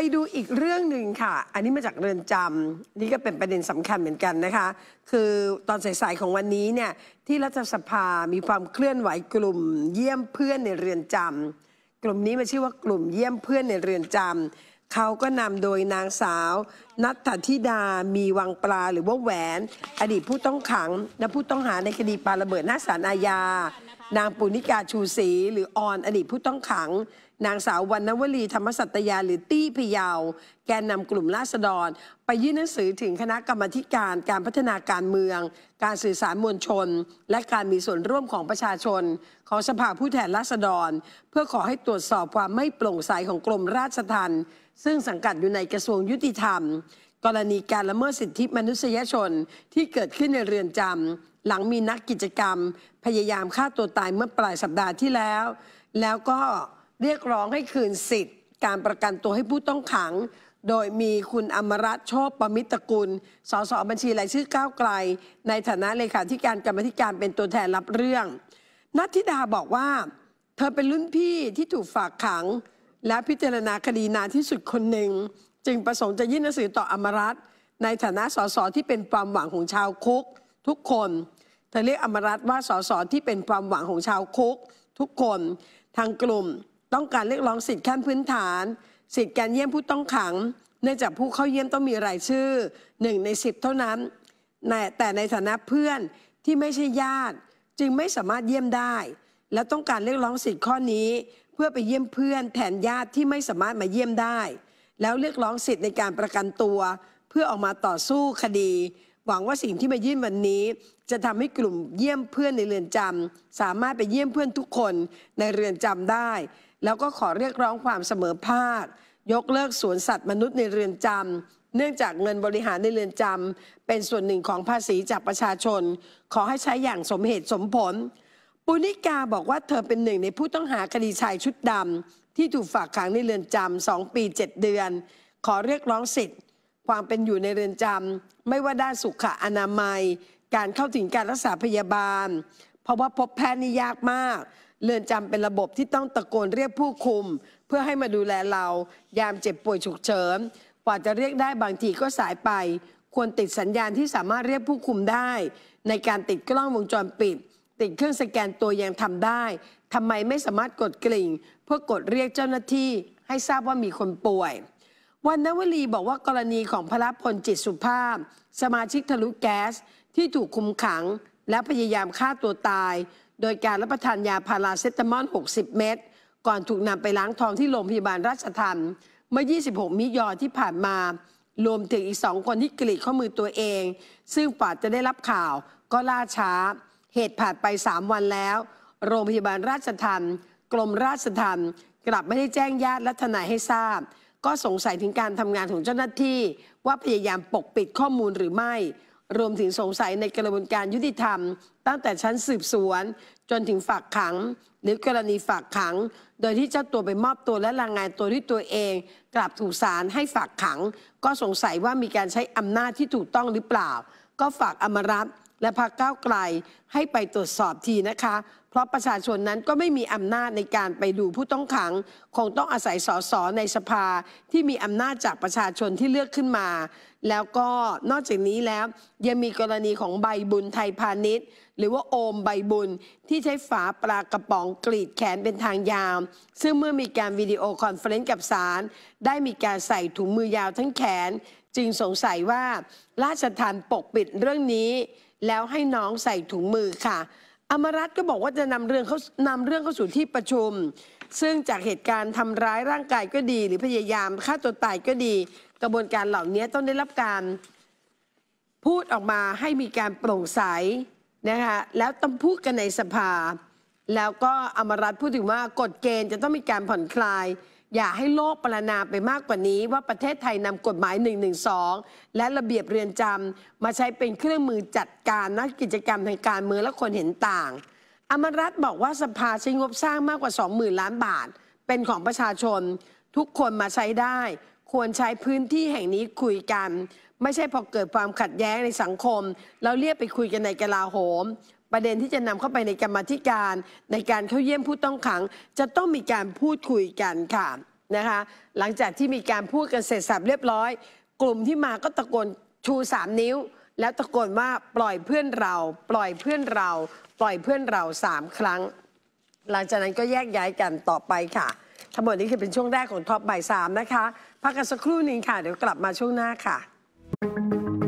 ไปดูอีกเรื่องหนึ่งค่ะ อันนี้มาจากเรือนจำนี่ก็เป็นประเด็นสำคัญเหมือนกันนะคะ คือตอนสายๆของวันนี้เนี่ย ที่รัฐสภา มีความเคลื่อนไหวกลุ่ม เยี่ยมเพื่อนในเรือนจำกลุ่มนี้มาชื่อว่ากลุ่มเยี่ยมเพื่อนในเรือนจำเขาก็นำโดยนางสาวนัทธิดา มีวังปลาหรือว่าแหวน อดีตผู้ต้องขัง และผู้ต้องหาในคดีปาระเบิดหน้าศาลอาญา นางปุณิกาชูศรีหรือออนอดีตผู้ต้องขังนางสาววรรณวลีธรรมสัตยา หรือตี้พยาว แกนนำกลุ่มราษฎร ไปยื่นหนังสือถึงคณะกรรมการ การพัฒนาการเมือง การสื่อสารมวลชน และการมีส่วนร่วมของประชาชน ของสภาผู้แทนราษฎร เพื่อขอให้ตรวจสอบความไม่โปร่งใสของกรมราชทัณฑ์ซึ่งสังกัดอยู่ในกระทรวงยุติธรรม กรณีการละเมิดสิทธิมนุษยชนที่เกิดขึ้นในเรือนจำหลังมีนักกิจกรรม พยายามฆ่าตัวตายเมื่อปลายสัปดาห์ที่แล้ว แล้วก็เรียกร้องให้คืนสิทธิ์การประกันตัวให้ผู้ต้องขัง โดยมีคุณอมรัตโชคประมิตรกุลสสบัญชีรายชื่อก้าวไกล ในฐานะเลขาธิการกรรมธิการเป็นตัวแทนรับเรื่องนัทธิดาบอกว่า เธอเป็นรุ่นพี่ที่ถูกฝากขัง และพิจารณาคดีนานที่สุดคนหนึ่งจึงประสงค์จะยื่นหนังสือต่ออมรัตในฐานะสสที่เป็นความหวังของชาวคุกทุกคน เธอเรียกอมรัตว่าสสที่เป็นความหวังของชาวคุกทุกคนทางกลุ่มต้องการเรียกร้องสิทธิขั้นพื้นฐานสิทธิการเยี่ยมผู้ต้องขัง เนื่องจากผู้เข้าเยี่ยมต้องมีรายชื่อหนึ่งในสิบเท่านั้นแต่ในฐานะเพื่อนที่ไม่ใช่ญาติจึงไม่สามารถเยี่ยมได้ และต้องการเรียกร้องสิทธิข้อนี้เพื่อไปเยี่ยมเพื่อนแทนญาติที่ไม่สามารถมาเยี่ยมได้ แล้วเรียกร้องสิทธิในการประกันตัว เพื่อออกมาต่อสู้คดี หวังว่าสิ่งที่มายื่นวันนี้ จะทำให้กลุ่มเยี่ยมเพื่อนในเรือนจำ สามารถไปเยี่ยมเพื่อนทุกคนในเรือนจำได้แล้วก็ขอเรียกร้องความเสมอภาคยกเลิกสวนสัตว์มนุษย์ในเรือนจำเนื่องจากเงินบริหารในเรือนจำเป็นส่วนหนึ่งของภาษีจากประชาชน ขอให้ใช้อย่างสมเหตุสมผลปุณิกาบอกว่าเธอเป็นหนึ่งในผู้ต้องหาคดีชายชุดดำที่ถูกฝากขังในเรือนจำสองปีเจ็ดเดือน ขอเรียกร้องสิทธิ์ ความเป็นอยู่ในเรือนจำไม่ว่าด้านสุขอนามัย การเข้าถึงการรักษาพยาบาล เพราะว่าพบแพทย์นี่ยากมากเรือนจำเป็นระบบที่ต้องตะโกนเรียกผู้คุม เพื่อให้มาดูแลเรา ยามเจ็บป่วยฉุกเฉินกว่าจะเรียกได้บางทีก็สายไป ควรติดสัญญาณที่สามารถเรียกผู้คุมได้ ในการติดกล้องวงจรปิด ติดเครื่องสแกนตัวยังทำได้ทำไมไม่สามารถกดกลิ่ง เพื่อกดเรียกเจ้าหน้าที่ให้ทราบว่ามีคนป่วยวันนวลีบอกว่ากรณีของพระพลจิตสุภาพ สมาชิกทะลุแก๊สที่ถูกคุมขังและพยายามฆ่าตัวตายโดยการรับประทานยาพาราเซตามอล60 เม็ดก่อนถูกนำไปล้างท้องที่โรงพยาบาลราชธรรมเมื่อ 26 มิยอที่ผ่านมา รวมถึงอีกสองคนที่กรีดข้อมือตัวเอง ซึ่งฝ่าจะได้รับข่าว ก็ล่าช้า เหตุผ่านไป 3 วันแล้ว โรงพยาบาลราชธรรมกรมราชธรรมกลับไม่ได้แจ้งญาติและทนายให้ทราบ ก็สงสัยถึงการทำงานของเจ้าหน้าที่ ว่าพยายามปกปิดข้อมูลหรือไม่รวมถึงสงสัยในกระบวนการยุติธรรมตั้งแต่ชั้นสืบสวน จนถึงฝากขัง หรือกรณีฝากขัง โดยที่เจ้าตัวไปมอบตัวและรางงานตัวด้วยตัวเองกลับถูกศาลให้ฝากขัง ก็สงสัยว่ามีการใช้อำนาจที่ถูกต้องหรือเปล่า ก็ฝากอมรัตและพรรคก้าวไกลให้ไปตรวจสอบทีนะคะเพราะประชาชนนั้นก็ไม่มีอำนาจในการไปดูผู้ต้องขัง คงต้องอาศัยสสในสภา ที่มีอำนาจจากประชาชนที่เลือกขึ้นมา แล้วก็นอกจากนี้แล้ว ยังมีกรณีของใบบุญไทยพาณิชย์ หรือว่าโอมใบบุญที่ใช้ฝาปลากระป๋องกรีดแขนเป็นทางยาวซึ่งเมื่อมีการวิดีโอคอนเฟรนซ์กับศาลได้มีการใส่ถุงมือยาวทั้งแขน จึงสงสัยว่าราชทานปกปิดเรื่องนี้ แล้วให้น้องใส่ถุงมือค่ะอมรัตก็บอกว่าจะนำเรื่องเขานำเรื่องเข้าสู่ที่ประชุม ซึ่งจากเหตุการณ์ทำร้ายร่างกายก็ดี หรือพยายามฆ่าตัวตายก็ดี กระบวนการเหล่านี้ต้องได้รับการ พูดออกมาให้มีการโปร่งใสนะคะแล้วต้องพูดกันในสภา แล้วก็อมรัตพูดถึงว่ากฎเกณฑ์จะต้องมีการผ่อนคลายอย่าให้โลกประนามไปมากกว่านี้ว่าประเทศไทยนำกฎหมาย112และระเบียบเรือนจำมาใช้เป็นเครื่องมือจัดการนักกิจกรรมทางการเมืองและคนเห็นต่าง อมรัตบอกว่าสภาใช้งบสร้างมากกว่า20,000ล้านบาท เป็นของประชาชน ทุกคนมาใช้ได้ ควรใช้พื้นที่แห่งนี้คุยกัน ไม่ใช่พอเกิดความขัดแย้งในสังคมเราเรียกไปคุยกันในกลาโหมประเด็นที่จะนำเข้าไปในกรรมธิการ ในการเข้าเยี่ยมผู้ต้องขังจะต้องมีการพูดคุยกันค่ะนะคะ หลังจากที่มีการพูดกันเสร็จสับเรียบร้อย กลุ่มที่มาก็ตะโกนชู 3 นิ้ว แล้วตะโกนว่าปล่อยเพื่อนเรา ปล่อยเพื่อนเรา ปล่อยเพื่อนเราสามครั้งหลังจากนั้นก็แยกย้ายกันต่อไปค่ะทั้งหมดนี้คือเป็นช่วงแรกของท็อปบ่ายสามนะคะพักกันสักครู่นึงค่ะ เดี๋ยวกลับมาช่วงหน้าค่ะ